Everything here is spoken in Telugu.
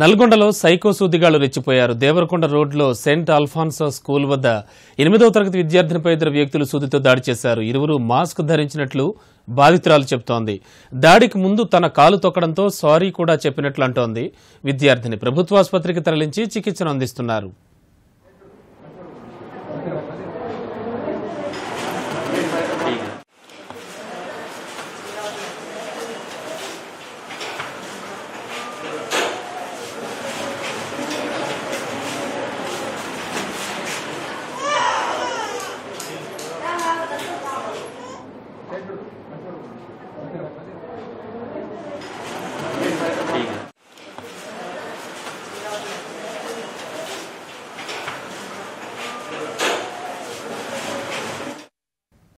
నల్గొండలో సైకో సూదిగాళ్లు రెచ్చిపోయారు దేవరకొండ రోడ్లో సెంట్ అల్ఫాన్సో స్కూల్ వద్ద ఎనిమిదవ తరగతి విద్యార్థినిపై ఇద్దరు వ్యక్తులు సూదితో దాడి చేశారు ఇరువురు మాస్క్ ధరించినట్లు బాధితురాలు చెబుతోంది దాడికి ముందు తన కాలు తొక్కడంతో సారీ కూడా చెప్పినట్లు అంటోంది విద్యార్థిని ప్రభుత్వాసుపత్రికి తరలించి చికిత్సను అందిస్తున్నారు